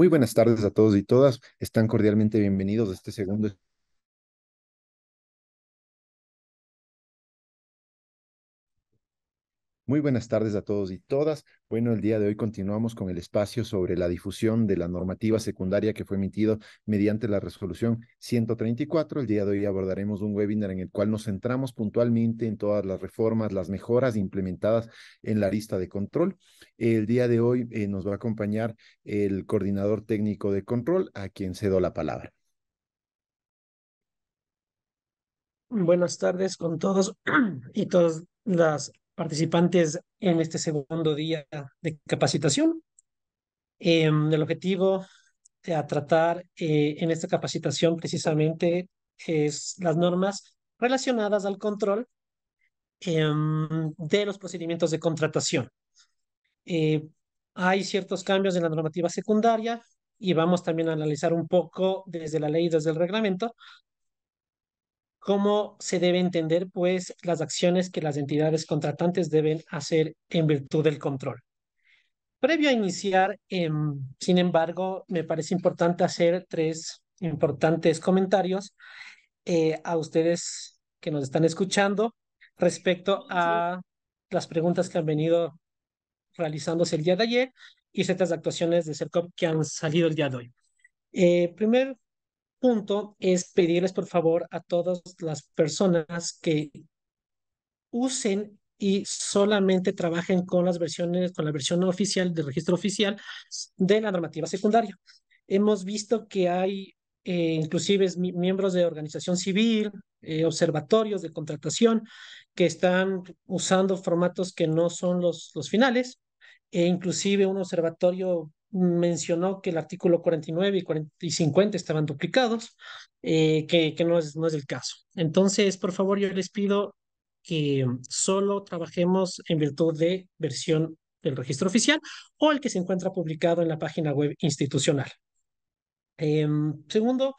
Muy buenas tardes a todos y todas. Están cordialmente bienvenidos a este segundo Muy buenas tardes a todos y todas. Bueno, el día de hoy continuamos con el espacio sobre la difusión de la normativa secundaria que fue emitido mediante la resolución 134. El día de hoy abordaremos un webinar en el cual nos centramos puntualmente en todas las reformas, las mejoras implementadas en la lista de control. El día de hoy eh, nos va a acompañar el coordinador técnico de control, a quien cedo la palabra. Buenas tardes con todos y todas las participantes en este segundo día de capacitación. Em, el objetivo a tratar eh, en esta capacitación precisamente es las normas relacionadas al control em, de los procedimientos de contratación. Eh, hay ciertos cambios en la normativa secundaria y vamos también a analizar un poco desde la ley, y desde el reglamento, cómo se debe entender pues las acciones que las entidades contratantes deben hacer en virtud del control. Previo a iniciar, em, sin embargo, me parece importante hacer tres importantes comentarios eh, a ustedes que nos están escuchando respecto a las preguntas que han venido realizándose el día de ayer y ciertas actuaciones de CERCOP que han salido el día de hoy. Eh, Primero, punto es pedirles por favor a todas las personas que usen y solamente trabajen con las versiones, con la versión oficial del registro oficial de la normativa secundaria. Hemos visto que hay eh, inclusive miembros de organización civil, eh, observatorios de contratación que están usando formatos que no son los, los finales, e inclusive un observatorio mencionó que el artículo 49 y, 50 estaban duplicados, eh, que, que no, es, no es el caso. Entonces, por favor, yo les pido que solo trabajemos en virtud de versión del registro oficial o el que se encuentra publicado en la página web institucional. Em, segundo,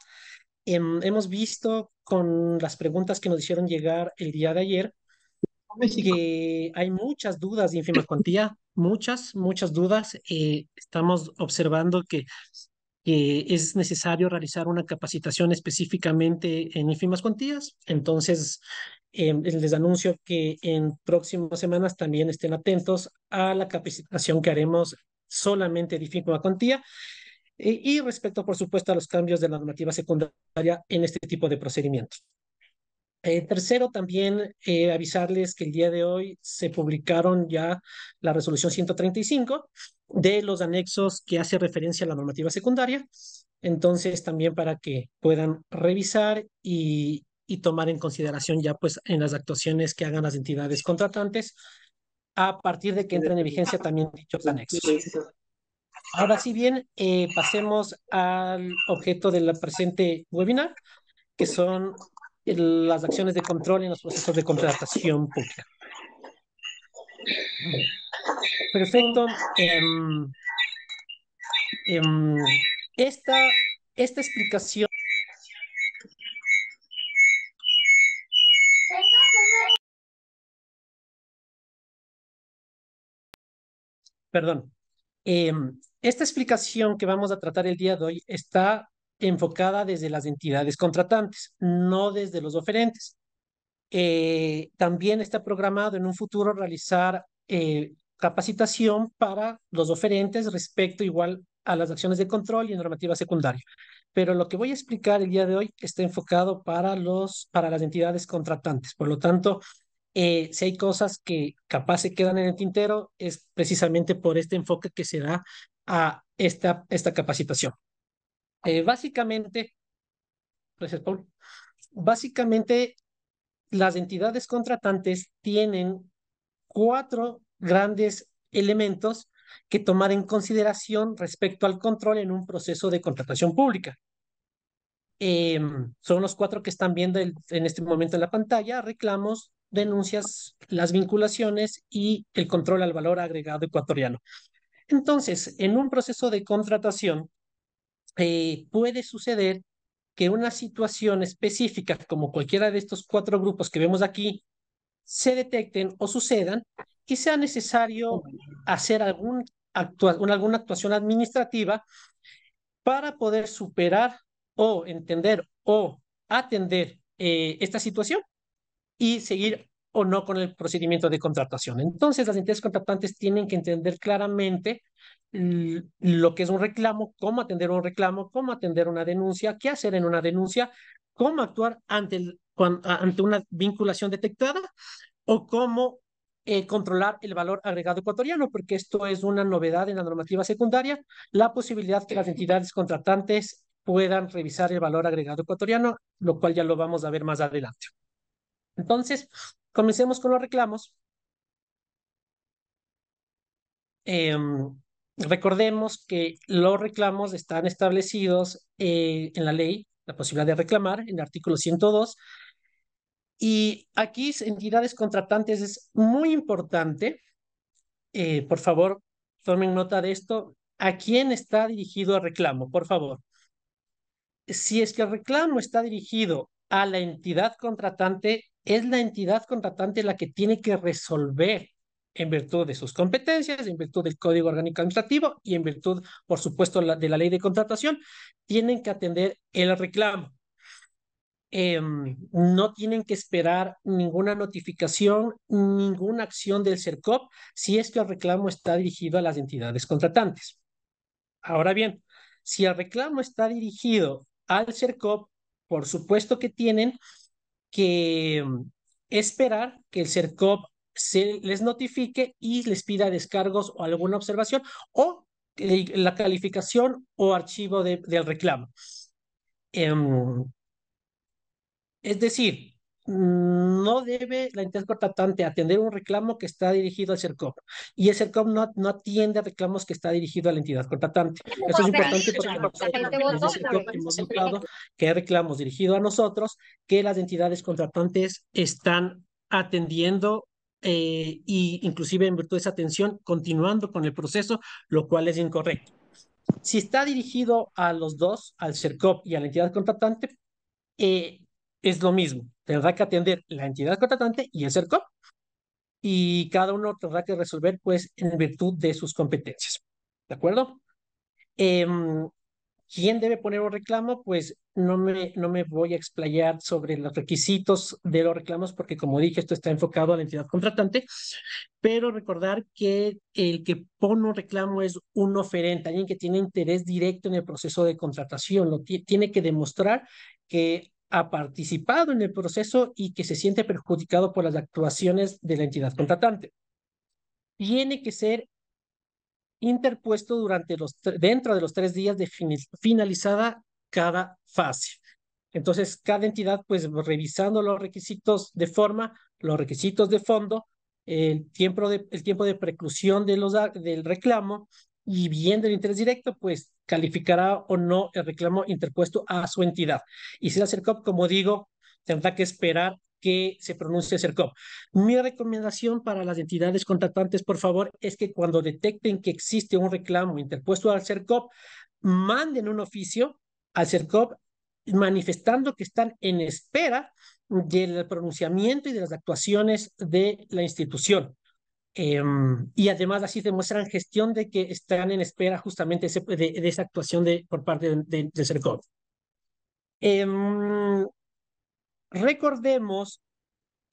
em, hemos visto con las preguntas que nos hicieron llegar el día de ayer que hay muchas dudas de cuantía, muchas, muchas dudas. Eh, estamos observando que es necesario realizar una capacitación específicamente en ínfimas cuantías. Entonces, em, les anuncio que en próximas semanas también estén atentos a la capacitación que haremos solamente de ínfima cuantía. Eh, y respecto, por supuesto, a los cambios de la normativa secundaria en este tipo de procedimientos. Eh, tercero, también eh, avisarles que el día de hoy se publicaron ya la resolución 135 de los anexos que hace referencia a la normativa secundaria. Entonces, también para que puedan revisar y, tomar en consideración ya pues en las actuaciones que hagan las entidades contratantes a partir de que entren en vigencia también dichos anexos. Ahora sí bien, eh, pasemos al objeto del presente webinar, que son las acciones de control en los procesos de contratación pública. Perfecto. Em, em, esta, esta explicación... Perdón. Em, esta explicación que vamos a tratar el día de hoy está enfocada desde las entidades contratantes, no desde los oferentes. Eh, también está programado en un futuro realizar eh, capacitación para los oferentes respecto igual a las acciones de control y normativa secundaria. Pero lo que voy a explicar el día de hoy está enfocado para, los, para las entidades contratantes. Por lo tanto, eh, si hay cosas que capaz se quedan en el tintero, es precisamente por este enfoque que se da a esta, esta capacitación. Eh, básicamente, básicamente las entidades contratantes tienen cuatro grandes elementos que tomar en consideración respecto al control en un proceso de contratación pública. Eh, son los cuatro que están viendo en este momento en la pantalla, reclamos, denuncias, las vinculaciones y el control al valor agregado ecuatoriano. Entonces, en un proceso de contratación, eh, puede suceder que una situación específica, como cualquiera de estos cuatro grupos que vemos aquí, se detecten o sucedan y sea necesario hacer alguna actuación administrativa para poder superar o entender o atender eh, esta situación y seguir o no con el procedimiento de contratación. Entonces, las entidades contratantes tienen que entender claramente lo que es un reclamo, cómo atender un reclamo, cómo atender una denuncia, qué hacer en una denuncia, cómo actuar ante, ante una vinculación detectada o cómo eh, controlar el valor agregado ecuatoriano, porque esto es una novedad en la normativa secundaria, la posibilidad que las entidades contratantes puedan revisar el valor agregado ecuatoriano, lo cual ya lo vamos a ver más adelante. Entonces, Comencemos con los reclamos. Em, recordemos que los reclamos están establecidos eh, en la ley, la posibilidad de reclamar, en el artículo 102. Y aquí, entidades contratantes, es muy importante. Eh, por favor, tomen nota de esto. ¿A quién está dirigido el reclamo? Por favor. Si es que el reclamo está dirigido a la entidad contratante, es la entidad contratante la que tiene que resolver en virtud de sus competencias, en virtud del Código Orgánico Administrativo y en virtud, por supuesto, de la ley de contratación, tienen que atender el reclamo. Em, no tienen que esperar ninguna notificación, ninguna acción del CERCOP si es que el reclamo está dirigido a las entidades contratantes. Ahora bien, si el reclamo está dirigido al CERCOP, por supuesto que tienen que mm, esperar que el CERCOP se les notifique y les pida descargos o alguna observación o la calificación o archivo del reclamo. Em, es decir, Mm, no debe la entidad contratante atender un reclamo que está dirigido al CERCOP y el CERCOP no, no atiende reclamos que está dirigido a la entidad contratante. Eso es importante porque hemos notado que hay reclamos dirigidos a nosotros que las entidades contratantes están atendiendo eh, y inclusive en virtud de esa atención continuando con el proceso, lo cual es incorrecto. Si está dirigido a los dos, al CERCOP y a la entidad contratante, eh, es lo mismo tendrá que atender la entidad contratante y el CERCOP, y cada uno tendrá que resolver, pues, en virtud de sus competencias. ¿De acuerdo? Em, ¿Quién debe poner un reclamo? Pues no me, no me voy a explayar sobre los requisitos de los reclamos porque, como dije, esto está enfocado a la entidad contratante, pero recordar que el que pone un reclamo es un oferente, alguien que tiene interés directo en el proceso de contratación, lo tiene que demostrar que ha participado en el proceso y que se siente perjudicado por las actuaciones de la entidad contratante. Tiene que ser interpuesto durante los, dentro de los tres días de finalizada cada fase. Entonces, cada entidad, pues revisando los requisitos de forma, los requisitos de fondo, el tiempo de, el tiempo de preclusión de los, del reclamo y viendo el interés directo, pues calificará o no el reclamo interpuesto a su entidad. Y si la CERCOP, como digo, tendrá que esperar que se pronuncie CERCOP. Mi recomendación para las entidades contratantes, por favor, es que cuando detecten que existe un reclamo interpuesto al CERCOP, manden un oficio al CERCOP manifestando que están en espera del pronunciamiento y de las actuaciones de la institución. Em, y además así demuestran gestión de que están en espera justamente de, esa actuación de, por parte de, em, recordemos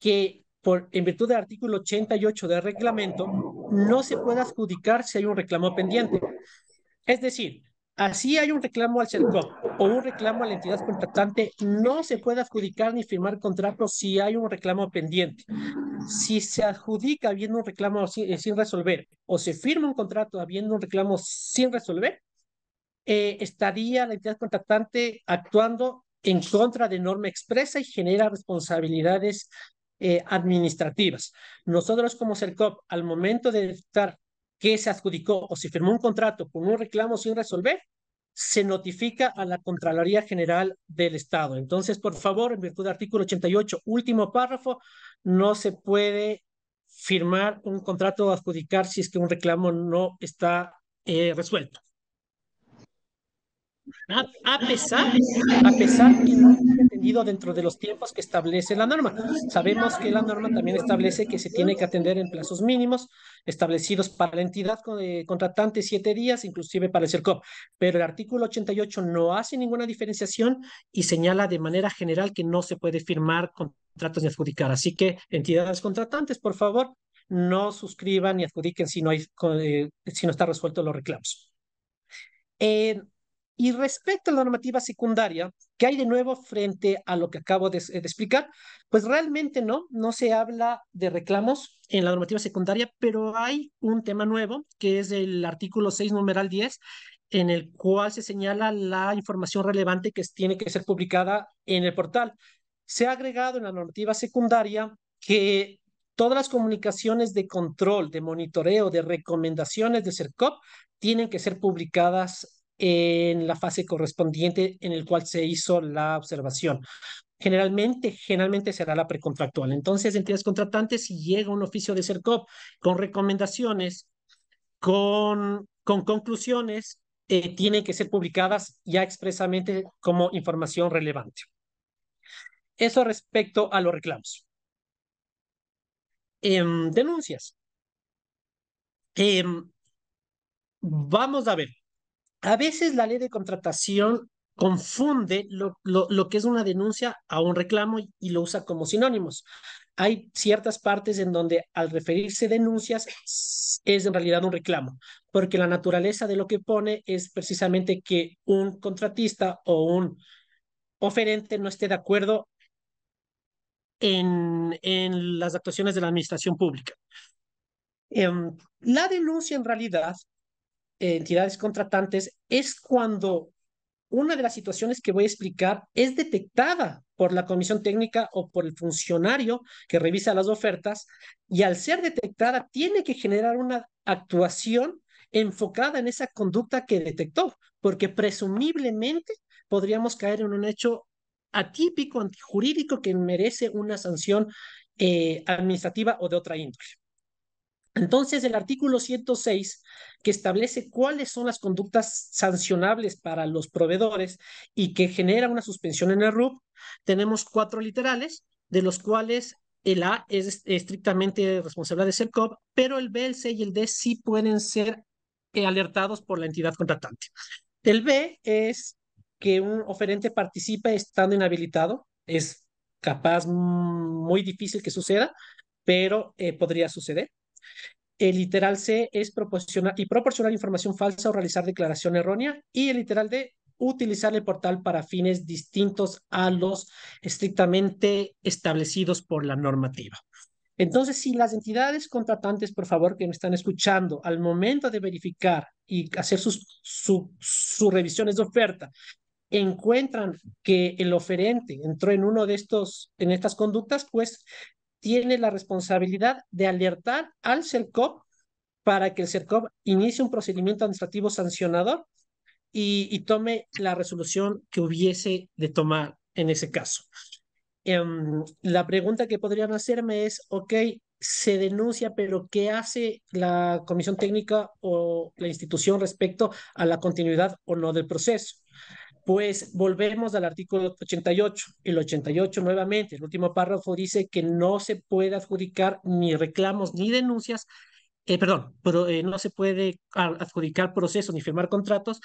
que por, en virtud del artículo 88 del reglamento, no se puede adjudicar si hay un reclamo pendiente. Es decir, Así hay un reclamo al CERCOP o un reclamo a la entidad contratante, no se puede adjudicar ni firmar contratos si hay un reclamo pendiente. Si se adjudica habiendo un reclamo eh, sin, resolver o se firma un contrato habiendo un reclamo sin resolver, eh, estaría la entidad contratante actuando en contra de norma expresa y genera responsabilidades eh, administrativas. Nosotros como CERCOP, al momento de dictar que se adjudicó o se firmó un contrato con un reclamo sin resolver, se notifica a la Contraloría General del Estado. Entonces, por favor, en virtud del artículo 88, último párrafo, no se puede firmar un contrato o adjudicar si es que un reclamo no está eh, resuelto a, pesar, a pesar que no ha atendido dentro de los tiempos que establece la norma. Sabemos que la norma también establece que se tiene que atender en plazos mínimos establecidos para la entidad eh, contratante siete días, inclusive para el CERCOP. Pero el artículo 88 no hace ninguna diferenciación y señala de manera general que no se puede firmar contratos ni adjudicar. Así que entidades contratantes, por favor, no suscriban ni adjudiquen si no, hay, eh, si no está resuelto los reclamos. Y respecto a la normativa secundaria, ¿qué hay de nuevo frente a lo que acabo eh, de, explicar? Pues realmente no, no se habla de reclamos en la normativa secundaria, pero hay un tema nuevo, que es el artículo 6, numeral 10, en el cual se señala la información relevante que tiene que ser publicada en el portal. Se ha agregado en la normativa secundaria que todas las comunicaciones de control, de monitoreo, de recomendaciones de CERCOP tienen que ser publicadas en la fase correspondiente en el cual se hizo la observación. Generalmente, generalmente será la precontractual. Entonces, entidades contratantes, si llega un oficio de CERCOP con recomendaciones, con, con conclusiones, eh, tienen que ser publicadas ya expresamente como información relevante. Eso respecto a los reclamos. Em, denuncias. Em, vamos a ver, a veces la ley de contratación confunde lo, que es una denuncia a un reclamo y, lo usa como sinónimos. Hay ciertas partes en donde al referirse denuncias es en realidad un reclamo, porque la naturaleza de lo que pone es precisamente que un contratista o un oferente no esté de acuerdo en, en las actuaciones de la administración pública. Em, la denuncia en realidad entidades contratantes es cuando una de las situaciones que voy a explicar es detectada por la comisión técnica o por el funcionario que revisa las ofertas y al ser detectada tiene que generar una actuación enfocada en esa conducta que detectó, porque presumiblemente podríamos caer en un hecho atípico, antijurídico, que merece una sanción eh, administrativa o de otra índole. Entonces, el artículo 106, que establece cuáles son las conductas sancionables para los proveedores y que genera una suspensión en el RUB, tenemos cuatro literales, de los cuales el A es estrictamente responsable de CERCOP, pero el B, el C y el D sí pueden ser eh, alertados por la entidad contratante. El B es que un oferente participe estando inhabilitado, es capaz mm, muy difícil que suceda, pero eh, podría suceder. El literal C es proporcionar y proporcionar información falsa o realizar declaración errónea. Y el literal D, utilizar el portal para fines distintos a los estrictamente establecidos por la normativa. Entonces, si las entidades contratantes, por favor, que me están escuchando, al momento de verificar y hacer sus, sus revisiones de oferta, encuentran que el oferente entró en uno de estos, en estas conductas, pues tiene la responsabilidad de alertar al CERCOP para que el CERCOP inicie un procedimiento administrativo sancionador y, tome la resolución que hubiese de tomar en ese caso. Em, la pregunta que podrían hacerme es, ok, se denuncia, pero ¿qué hace la comisión técnica o la institución respecto a la continuidad o no del proceso? pues volvemos al artículo 88. El 88 nuevamente, el último párrafo dice que no se puede adjudicar ni reclamos ni denuncias, eh, perdón, pero, eh, no se puede adjudicar procesos ni firmar contratos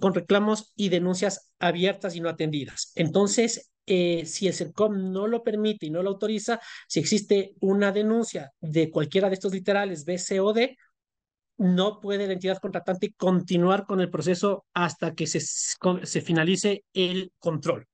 con reclamos y denuncias abiertas y no atendidas. Entonces, eh, si el CERCOM no lo permite y no lo autoriza, si existe una denuncia de cualquiera de estos literales B, C o D, no puede la entidad contratante continuar con el proceso hasta que se, finalice el control.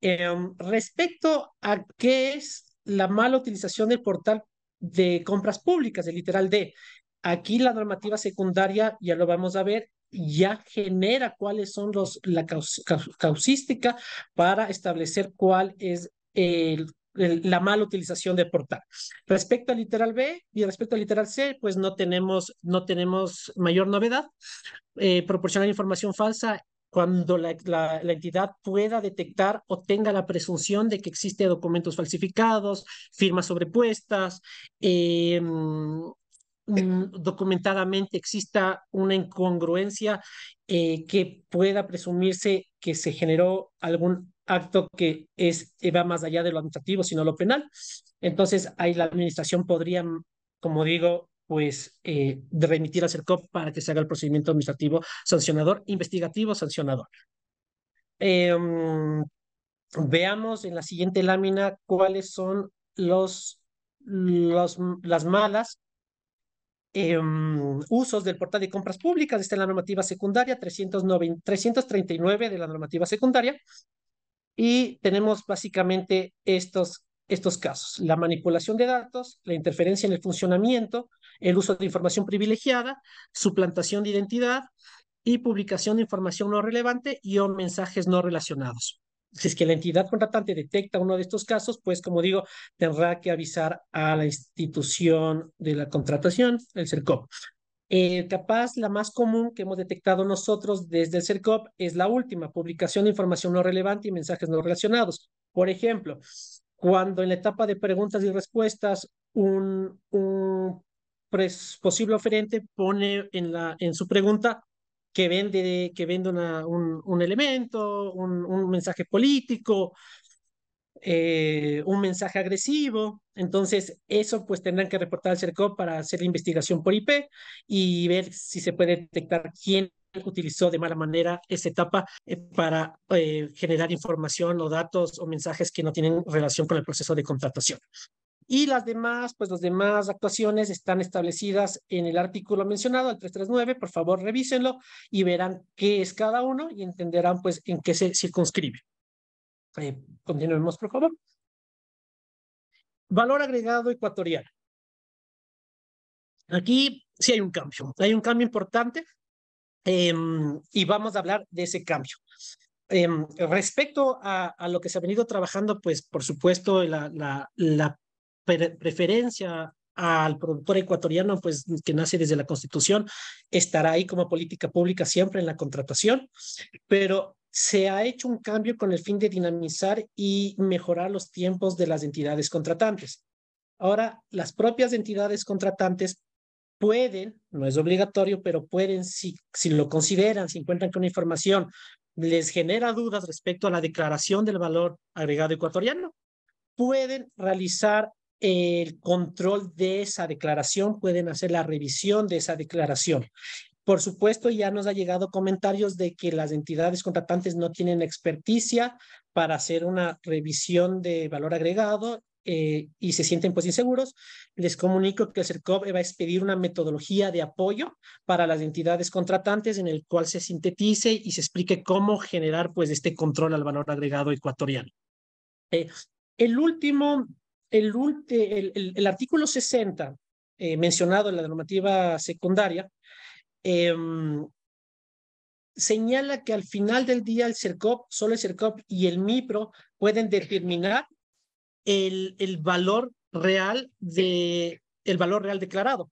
Em, respecto a qué es la mala utilización del portal de compras públicas, el literal D, aquí la normativa secundaria, ya lo vamos a ver, ya genera cuáles son los, la causística para establecer cuál es el la mala utilización de portal. Respecto al literal B y respecto al literal C, pues no tenemos, no tenemos mayor novedad. Eh, proporcionar información falsa cuando la, entidad pueda detectar o tenga la presunción de que existe documentos falsificados, firmas sobrepuestas, em, mm, documentadamente exista una incongruencia eh, que pueda presumirse que se generó algún acto que es, eh, va más allá de lo administrativo, sino lo penal. Entonces, ahí la administración podría, mm, como digo, pues eh, remitir a CERCOP para que se haga el procedimiento administrativo sancionador, investigativo sancionador. Em, veamos en la siguiente lámina cuáles son los, los las malas em, usos del portal de compras públicas. Está en la normativa secundaria 339 de la normativa secundaria. Y tenemos básicamente estos, estos casos, la manipulación de datos, la interferencia en el funcionamiento, el uso de información privilegiada, suplantación de identidad y publicación de información no relevante y o mensajes no relacionados. Si es que la entidad contratante detecta uno de estos casos, pues como digo, tendrá que avisar a la institución de la contratación, el CERCOP. Eh, capaz, la más común que hemos detectado nosotros desde el CERCOP es la última, publicación de información no relevante y mensajes no relacionados. Por ejemplo, cuando en la etapa de preguntas y respuestas un, un posible oferente pone en, la, en su pregunta que vende, que vende un, elemento, un, un mensaje político, eh, un mensaje agresivo. Entonces, eso pues tendrán que reportar al CERCO para hacer la investigación por IP y ver si se puede detectar quién utilizó de mala manera esa etapa eh, para eh, generar información o datos o mensajes que no tienen relación con el proceso de contratación. Y las demás, pues las demás actuaciones están establecidas en el artículo mencionado, el 339, por favor revísenlo y verán qué es cada uno y entenderán pues en qué se circunscribe. Eh, continuemos, por favor. Valor agregado ecuatoriano. Aquí sí hay un cambio, hay un cambio importante em, y vamos a hablar de ese cambio. Em, respecto a, lo que se ha venido trabajando, pues por supuesto la preferencia al productor ecuatoriano, pues que nace desde la Constitución, estará ahí como política pública siempre en la contratación, pero se ha hecho un cambio con el fin de dinamizar y mejorar los tiempos de las entidades contratantes. Ahora, las propias entidades contratantes pueden, no es obligatorio, pero pueden, si, si lo consideran, si encuentran que una información les genera dudas respecto a la declaración del valor agregado ecuatoriano, pueden realizar el control de esa declaración, pueden hacer la revisión de esa declaración. Por supuesto, ya nos ha llegado comentarios de que las entidades contratantes no tienen experticia para hacer una revisión de valor agregado eh, y se sienten pues inseguros. Les comunico que el CERCOB va a expedir una metodología de apoyo para las entidades contratantes en el cual se sintetice y se explique cómo generar pues este control al valor agregado ecuatoriano. Eh, el último, el, artículo 60 eh, mencionado en la normativa secundaria, Em, señala que al final del día el CERCOP, solo el CERCOP y el MIPRO pueden determinar el, el valor real de el valor real declarado.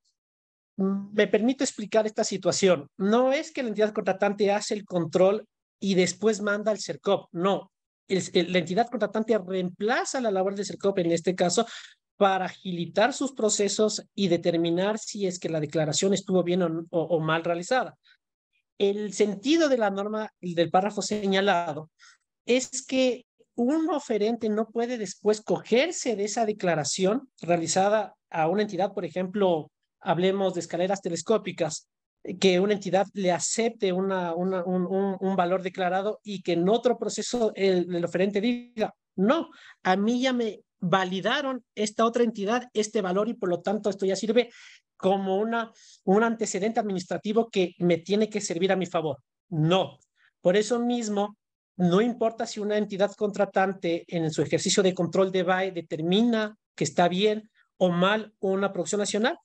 Me permito explicar esta situación. No es que la entidad contratante hace el control y después manda al CERCOP. No, la entidad contratante reemplaza la labor del CERCOP en este caso para agilitar sus procesos y determinar si es que la declaración estuvo bien o, mal realizada. El sentido de la norma del párrafo señalado es que un oferente no puede después cogerse de esa declaración realizada a una entidad, por ejemplo, hablemos de escaleras telescópicas, que una entidad le acepte un, valor declarado y que en otro proceso el oferente diga, no, a mí ya me validaron esta otra entidad este valor y por lo tanto esto ya sirve como una, un antecedente administrativo que me tiene que servir a mi favor. No. Por eso mismo, no importa si una entidad contratante en su ejercicio de control de BAE determina que está bien o mal una producción nacional,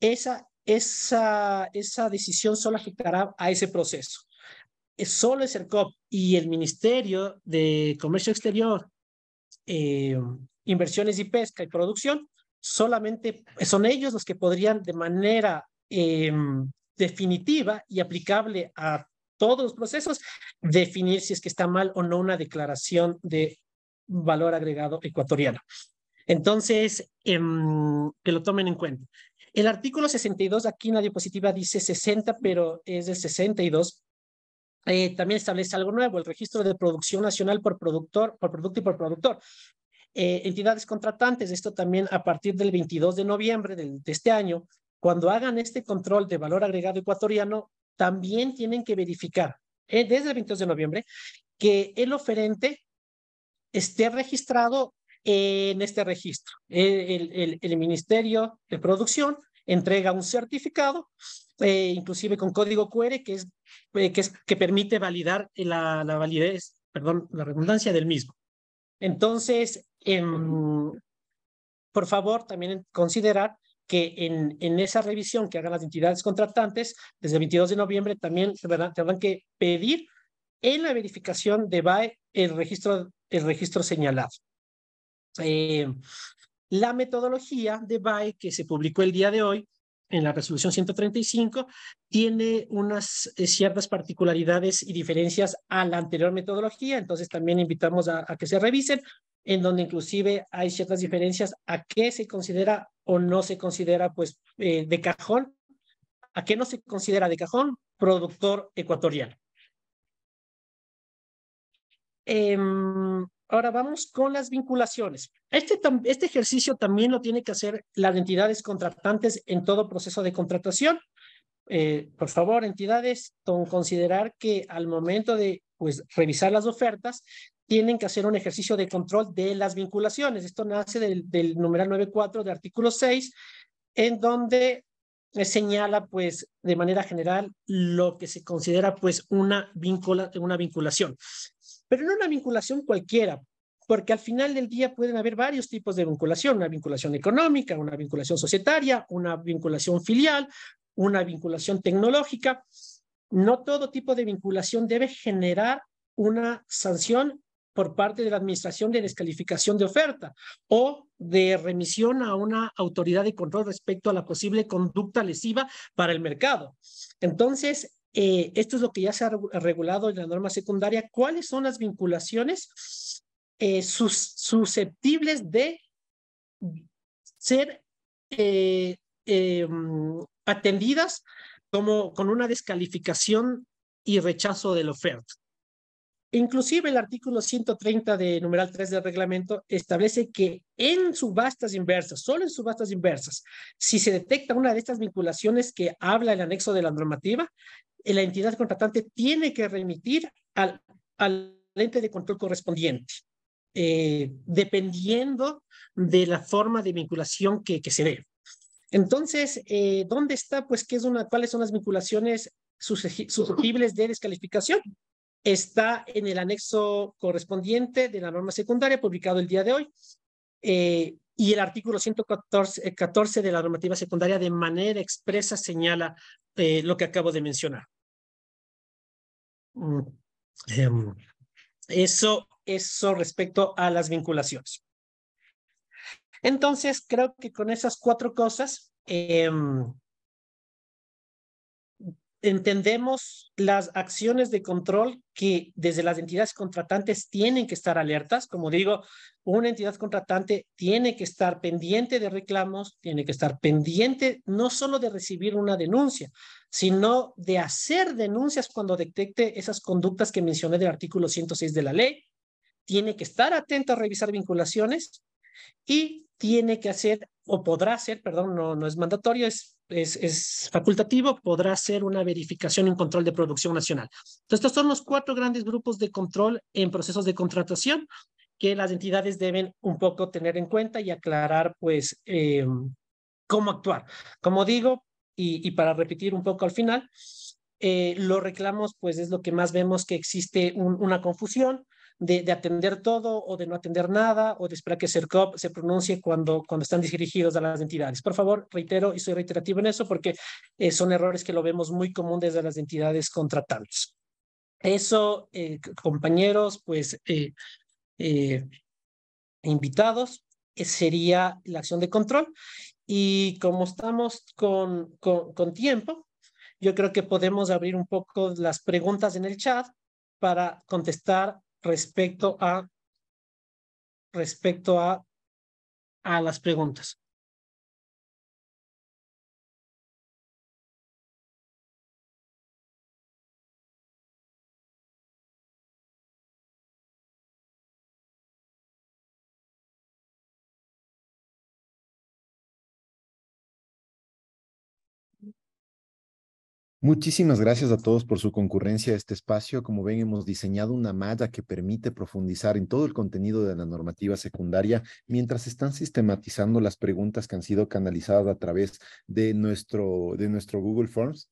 esa, esa, esa decisión solo afectará a ese proceso. Solo es el COP y el Ministerio de Comercio Exterior eh, inversiones y pesca y producción, solamente son ellos los que podrían de manera em, definitiva y aplicable a todos los procesos definir si es que está mal o no una declaración de valor agregado ecuatoriano. Entonces, em, que lo tomen en cuenta. El artículo 62, aquí en la diapositiva dice 60, pero es de 62. Eh, también establece algo nuevo, el registro de producción nacional por productor, por producto y por productor. Eh, entidades contratantes, esto también a partir del 22 de noviembre de, este año, cuando hagan este control de valor agregado ecuatoriano, también tienen que verificar eh, desde el 22 de noviembre que el oferente esté registrado en este registro. El, Ministerio de Producción entrega un certificado, eh, inclusive con código QR, que, es, que, permite validar la validez, perdón, la redundancia del mismo. Entonces, Em, por favor, también considerar que en, en, esa revisión que hagan las entidades contratantes, desde el 22 de noviembre también tendrán, que pedir en la verificación de BAE el registro, el registro señalado. Eh, la metodología de BAE que se publicó el día de hoy en la resolución 135 tiene unas eh, ciertas particularidades y diferencias a la anterior metodología, entonces también invitamos a, a que se revisen en donde inclusive hay ciertas diferencias a qué se considera o no se considera pues eh, de cajón, a qué no se considera de cajón productor ecuatoriano. Em, ahora vamos con las vinculaciones. Este, este ejercicio también lo tiene que hacer las entidades contratantes en todo proceso de contratación. Eh, por favor, entidades, considerar que al momento de pues, revisar las ofertas, tienen que hacer un ejercicio de control de las vinculaciones. Esto nace del, del numeral 9.4 de artículo 6, en donde señala pues de manera general lo que se considera pues una, vincula, una vinculación. Pero no una vinculación cualquiera, porque al final del día pueden haber varios tipos de vinculación, una vinculación económica, una vinculación societaria, una vinculación filial, una vinculación tecnológica. No todo tipo de vinculación debe generar una sanción por parte de la Administración de descalificación de oferta o de remisión a una autoridad de control respecto a la posible conducta lesiva para el mercado. Entonces, eh, esto es lo que ya se ha regulado en la norma secundaria. ¿Cuáles son las vinculaciones eh, susceptibles de ser eh, em, atendidas como con una descalificación y rechazo de la oferta? Inclusive el artículo 130 de numeral 3 del reglamento establece que en subastas inversas, solo en subastas inversas, si se detecta una de estas vinculaciones que habla el anexo de la normativa, la entidad contratante tiene que remitir al, al ente de control correspondiente, eh, dependiendo de la forma de vinculación que, que se dé. Entonces, eh, ¿dónde está? Pues, ¿qué es una, ¿cuáles son las vinculaciones susceptibles de descalificación? está en el anexo correspondiente de la norma secundaria publicado el día de hoy eh, y el artículo 114 eh, de la normativa secundaria de manera expresa señala eh, lo que acabo de mencionar. Mm, em, eso, eso respecto a las vinculaciones. Entonces, creo que con esas cuatro cosas em, entendemos las acciones de control que desde las entidades contratantes tienen que estar alertas. Como digo, una entidad contratante tiene que estar pendiente de reclamos, tiene que estar pendiente no solo de recibir una denuncia, sino de hacer denuncias cuando detecte esas conductas que mencioné del artículo 106 de la ley. Tiene que estar atento a revisar vinculaciones y tiene que hacer o podrá hacer, perdón, no, es mandatorio, es, facultativo, podrá hacer una verificación y un control de producción nacional. Entonces, estos son los cuatro grandes grupos de control en procesos de contratación que las entidades deben un poco tener en cuenta y aclarar, pues, eh, cómo actuar. Como digo, y, para repetir un poco al final, eh, los reclamos, pues, es lo que más vemos que existe una confusión de, atender todo o de no atender nada o de esperar que CERCOP se pronuncie cuando, cuando están dirigidos a las entidades. Por favor, reitero y soy reiterativo en eso porque eh, son errores que lo vemos muy común desde las entidades contratantes. Eso, eh, compañeros, pues eh, invitados, sería la acción de control. Y como estamos con, tiempo, yo creo que podemos abrir un poco las preguntas en el chat para contestar respecto a respecto a, a las preguntas. Muchísimas gracias a todos por su concurrencia a este espacio. Como ven, hemos diseñado una malla que permite profundizar en todo el contenido de la normativa secundaria mientras están sistematizando las preguntas que han sido canalizadas a través de nuestro, de nuestro Google Forms.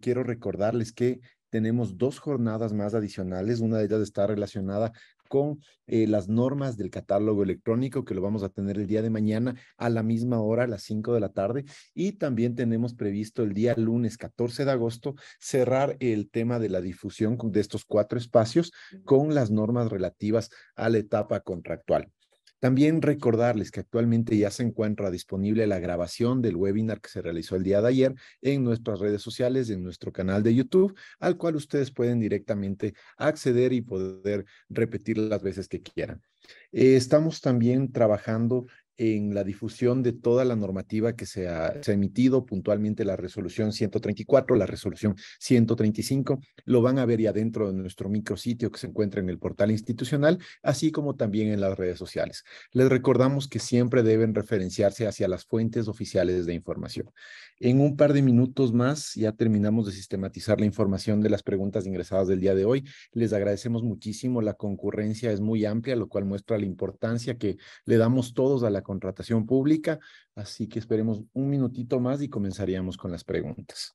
Quiero recordarles que tenemos dos jornadas más adicionales. Una de ellas está relacionada con eh, las normas del catálogo electrónico, que lo vamos a tener el día de mañana a la misma hora, a las 5 de la tarde. Y también tenemos previsto el día lunes 14 de agosto cerrar el tema de la difusión de estos cuatro espacios con las normas relativas a la etapa contractual. También recordarles que actualmente ya se encuentra disponible la grabación del webinar que se realizó el día de ayer en nuestras redes sociales, en nuestro canal de YouTube, al cual ustedes pueden directamente acceder y poder repetir las veces que quieran. Eh, estamos también trabajando en la difusión de toda la normativa que se ha, emitido, puntualmente la resolución 134, la resolución 135, lo van a ver ya dentro de nuestro micrositio que se encuentra en el portal institucional, así como también en las redes sociales. Les recordamos que siempre deben referenciarse hacia las fuentes oficiales de información. En un par de minutos más ya terminamos de sistematizar la información de las preguntas ingresadas del día de hoy. Les agradecemos muchísimo, la concurrencia es muy amplia, lo cual muestra la importancia que le damos todos a la contratación pública, así que esperemos un minutito más y comenzaríamos con las preguntas.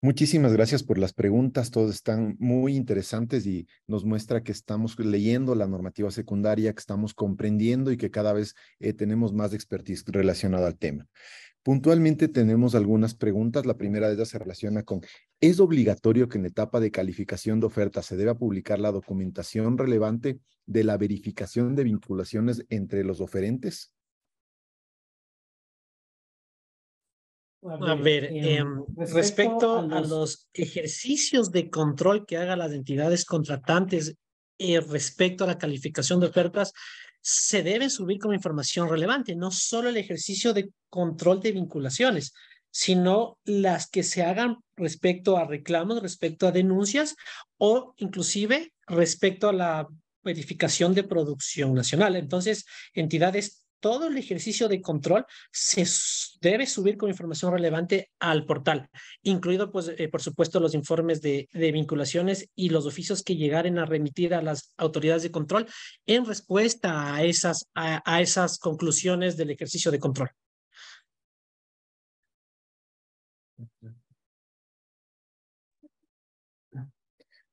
Muchísimas gracias por las preguntas, todas están muy interesantes y nos muestra que estamos leyendo la normativa secundaria, que estamos comprendiendo y que cada vez eh, tenemos más expertise relacionada al tema. Puntualmente tenemos algunas preguntas. La primera de ellas se relaciona con, ¿es obligatorio que en etapa de calificación de ofertas se deba publicar la documentación relevante de la verificación de vinculaciones entre los oferentes? A ver, em, em, respecto a los ejercicios de control que hagan las entidades contratantes eh, respecto a la calificación de ofertas, se deben subir como información relevante, no solo el ejercicio de control de vinculaciones, sino las que se hagan respecto a reclamos, respecto a denuncias o inclusive respecto a la verificación de producción nacional. Entonces, entidades todo el ejercicio de control se debe subir con información relevante al portal, incluido, pues, eh, por supuesto, los informes de, vinculaciones y los oficios que llegaren a remitir a las autoridades de control en respuesta a esas, a esas conclusiones del ejercicio de control.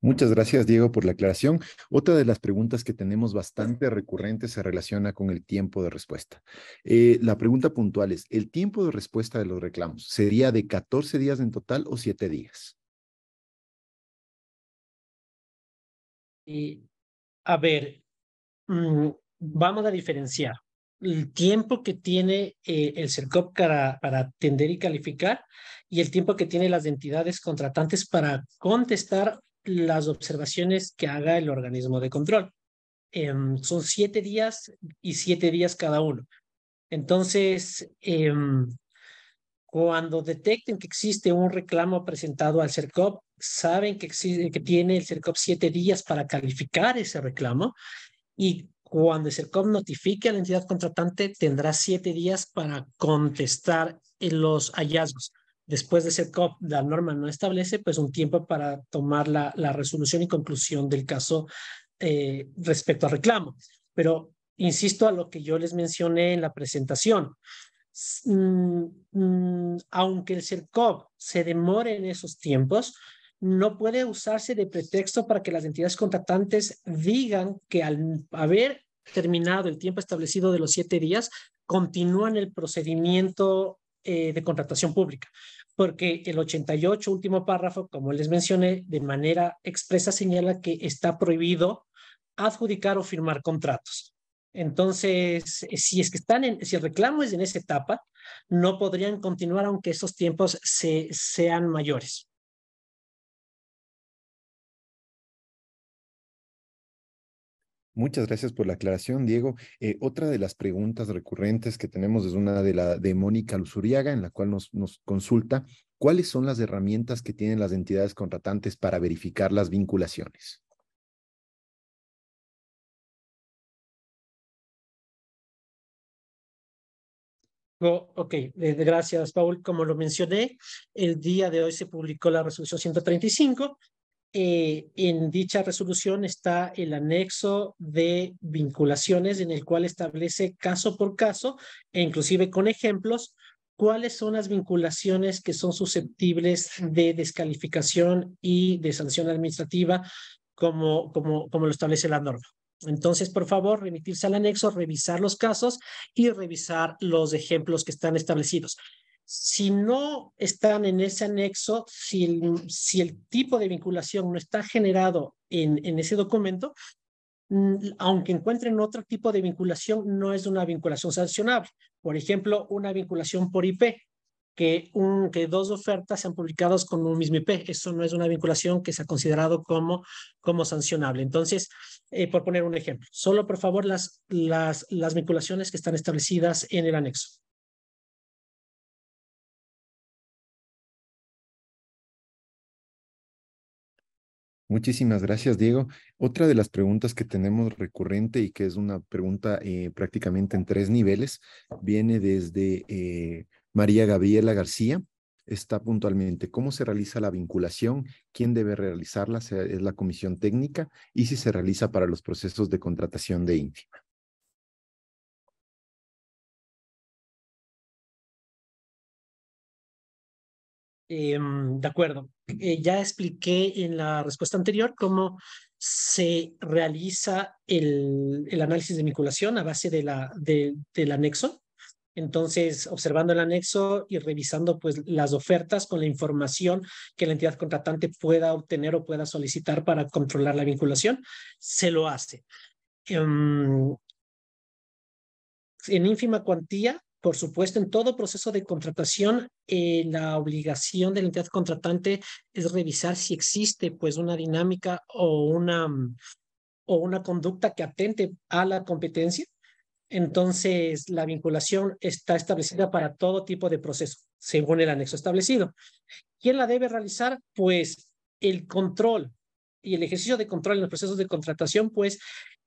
Muchas gracias, Diego, por la aclaración. Otra de las preguntas que tenemos bastante recurrente se relaciona con el tiempo de respuesta. Eh, la pregunta puntual es, ¿el tiempo de respuesta de los reclamos sería de 14 días en total o 7 días? a ver, mm, vamos a diferenciar el tiempo que tiene eh, el CERCOP para, para atender y calificar y el tiempo que tienen las entidades contratantes para contestar las observaciones que haga el organismo de control. Em, son siete días y siete días cada uno. Entonces, em, cuando detecten que existe un reclamo presentado al CERCOP, saben que, que tiene el CERCOP siete días para calificar ese reclamo y cuando el CERCOP notifique a la entidad contratante, tendrá siete días para contestar los hallazgos después de COP la norma no establece pues un tiempo para tomar la, resolución y conclusión del caso eh, respecto al reclamo. Pero insisto a lo que yo les mencioné en la presentación. Mm, mm, aunque el CERCOP se demore en esos tiempos, no puede usarse de pretexto para que las entidades contratantes digan que al haber terminado el tiempo establecido de los siete días, continúan el procedimiento eh, de contratación pública porque el 88, último párrafo, como les mencioné, de manera expresa señala que está prohibido adjudicar o firmar contratos. Entonces, eh, si es que están si el reclamo es en esa etapa, no podrían continuar aunque esos tiempos se, sean mayores. Muchas gracias por la aclaración, Diego. Eh, otra de las preguntas recurrentes que tenemos es una de la de Mónica Luzuriaga, en la cual nos, nos consulta cuáles son las herramientas que tienen las entidades contratantes para verificar las vinculaciones. Oh, ok, eh, gracias, Paul. Como lo mencioné, el día de hoy se publicó la resolución 135 eh, en dicha resolución está el anexo de vinculaciones en el cual establece caso por caso e inclusive con ejemplos cuáles son las vinculaciones que son susceptibles de descalificación y de sanción administrativa como, como lo establece la norma. Entonces, por favor, remitirse al anexo, revisar los casos y revisar los ejemplos que están establecidos si no están en ese anexo, si el, tipo de vinculación no está generado en, ese documento, mm, aunque encuentren otro tipo de vinculación, no es una vinculación sancionable. Por ejemplo, una vinculación por IP, que, dos ofertas sean publicadas con un mismo IP. Eso no es una vinculación que se ha considerado como, sancionable. Entonces, eh, por poner un ejemplo, solo por favor las vinculaciones que están establecidas en el anexo. Muchísimas gracias, Diego. Otra de las preguntas que tenemos recurrente y que es una pregunta eh, prácticamente en tres niveles, viene desde eh, María Gabriela García. Está puntualmente, ¿cómo se realiza la vinculación? ¿Quién debe realizarla? ¿Es la comisión técnica? ¿Y si se realiza para los procesos de contratación de íntima? Em, de acuerdo. Eh, ya expliqué en la respuesta anterior cómo se realiza el, análisis de vinculación a base de la, del anexo. Entonces, observando el anexo y revisando pues, las ofertas con la información que la entidad contratante pueda obtener o pueda solicitar para controlar la vinculación, se lo hace. Em, en ínfima cuantía, por supuesto, en todo proceso de contratación, eh, la obligación de la entidad contratante es revisar si existe pues una dinámica o una, o una conducta que atente a la competencia. Entonces, la vinculación está establecida para todo tipo de proceso, según el anexo establecido. ¿Quién la debe realizar? Pues el control y el ejercicio de control en los procesos de contratación, pues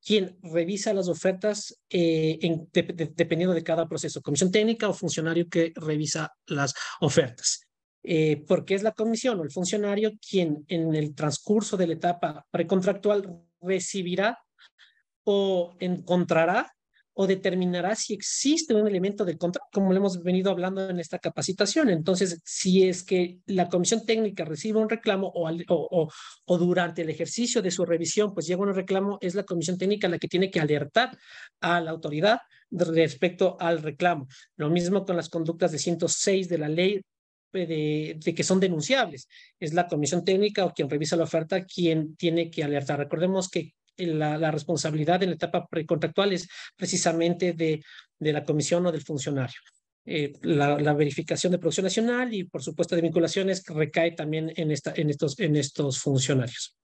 quien revisa las ofertas eh, dependiendo de cada proceso, comisión técnica o funcionario que revisa las ofertas. Eh, porque es la comisión o el funcionario quien en el transcurso de la etapa precontractual recibirá o encontrará o determinará si existe un elemento del contrato, como lo hemos venido hablando en esta capacitación. Entonces, si es que la comisión técnica recibe un reclamo o, durante el ejercicio de su revisión, pues llega un reclamo, es la comisión técnica la que tiene que alertar a la autoridad respecto al reclamo. Lo mismo con las conductas de 106 de la ley eh, de, que son denunciables. Es la comisión técnica o quien revisa la oferta quien tiene que alertar. Recordemos que la, responsabilidad en la etapa precontractual es precisamente de, la comisión o del funcionario. Eh, la, verificación de producción nacional y, por supuesto, de vinculaciones recae también en, esta, en, estos, en estos funcionarios.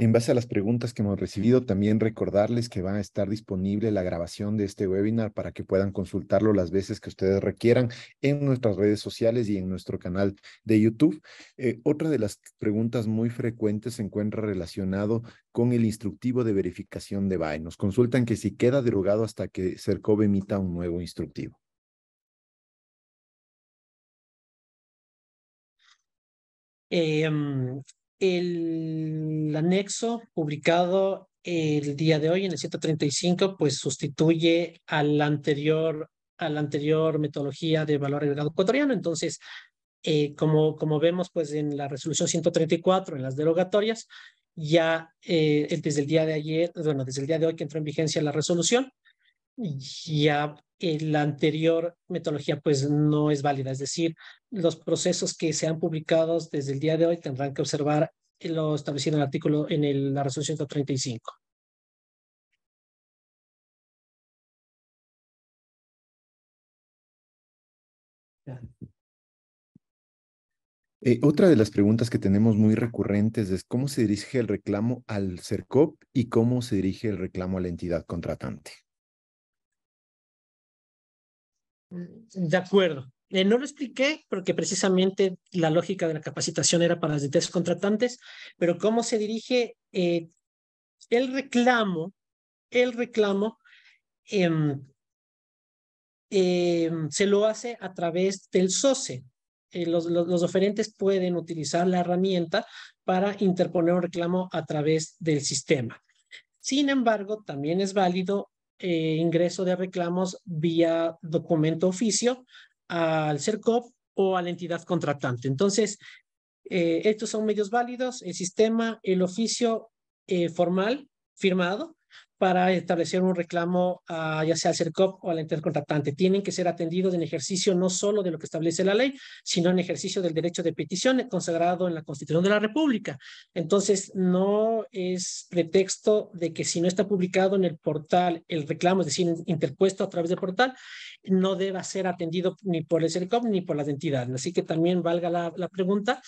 En base a las preguntas que hemos recibido, también recordarles que va a estar disponible la grabación de este webinar para que puedan consultarlo las veces que ustedes requieran en nuestras redes sociales y en nuestro canal de YouTube. Eh, otra de las preguntas muy frecuentes se encuentra relacionado con el instructivo de verificación de BAE. Nos consultan que si queda derogado hasta que CERCOV emita un nuevo instructivo. Em, el anexo publicado el día de hoy en el 135 pues sustituye al anterior a la anterior metodología de valor agregado ecuatoriano. Entonces, eh, como, como vemos pues en la resolución 134, en las derogatorias, ya eh, desde el día de ayer, bueno, desde el día de hoy que entró en vigencia la resolución, ya la anterior metodología pues no es válida. Es decir, los procesos que se han publicado desde el día de hoy tendrán que observar lo establecido en el artículo en la resolución 135. Eh, otra de las preguntas que tenemos muy recurrentes es cómo se dirige el reclamo al CERCOP y cómo se dirige el reclamo a la entidad contratante. De acuerdo. Eh, no lo expliqué porque precisamente la lógica de la capacitación era para las los contratantes, pero cómo se dirige eh, el reclamo, el reclamo em, em, se lo hace a través del SOCE. Eh, los, oferentes pueden utilizar la herramienta para interponer un reclamo a través del sistema. Sin embargo, también es válido eh, ingreso de reclamos vía documento oficio al CERCOP o a la entidad contratante. Entonces, eh, estos son medios válidos, el sistema, el oficio eh, formal firmado para establecer un reclamo ya sea al CERCOP o al la Tienen que ser atendidos en ejercicio no solo de lo que establece la ley, sino en ejercicio del derecho de petición consagrado en la Constitución de la República. Entonces, no es pretexto de que si no está publicado en el portal el reclamo, es decir, interpuesto a través del portal, no deba ser atendido ni por el CERCOP ni por las entidades. Así que también valga la, pregunta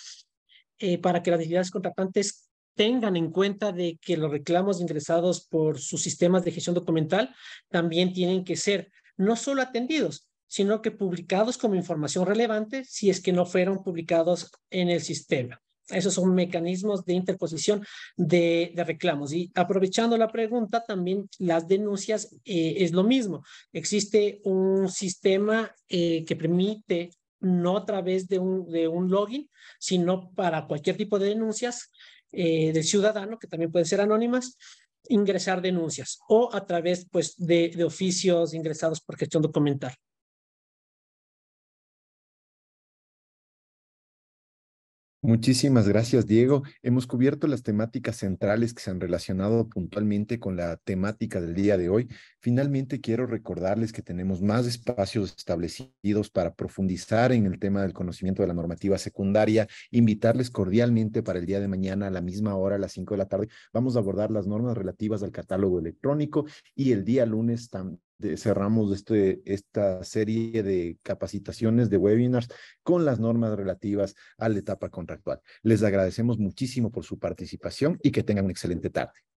eh, para que las entidades contratantes tengan en cuenta de que los reclamos ingresados por sus sistemas de gestión documental también tienen que ser no solo atendidos, sino que publicados como información relevante si es que no fueron publicados en el sistema. Esos son mecanismos de interposición de, de, reclamos. Y aprovechando la pregunta, también las denuncias eh, es lo mismo. Existe un sistema eh, que permite, no a través de un, de un login, sino para cualquier tipo de denuncias, eh, del ciudadano, que también pueden ser anónimas, ingresar denuncias o a través pues, de, de oficios ingresados por gestión documental. Muchísimas gracias, Diego. Hemos cubierto las temáticas centrales que se han relacionado puntualmente con la temática del día de hoy. Finalmente, quiero recordarles que tenemos más espacios establecidos para profundizar en el tema del conocimiento de la normativa secundaria. Invitarles cordialmente para el día de mañana a la misma hora, a las 5 de la tarde. Vamos a abordar las normas relativas al catálogo electrónico y el día lunes también cerramos este, esta serie de capacitaciones de webinars con las normas relativas a la etapa contractual. Les agradecemos muchísimo por su participación y que tengan una excelente tarde.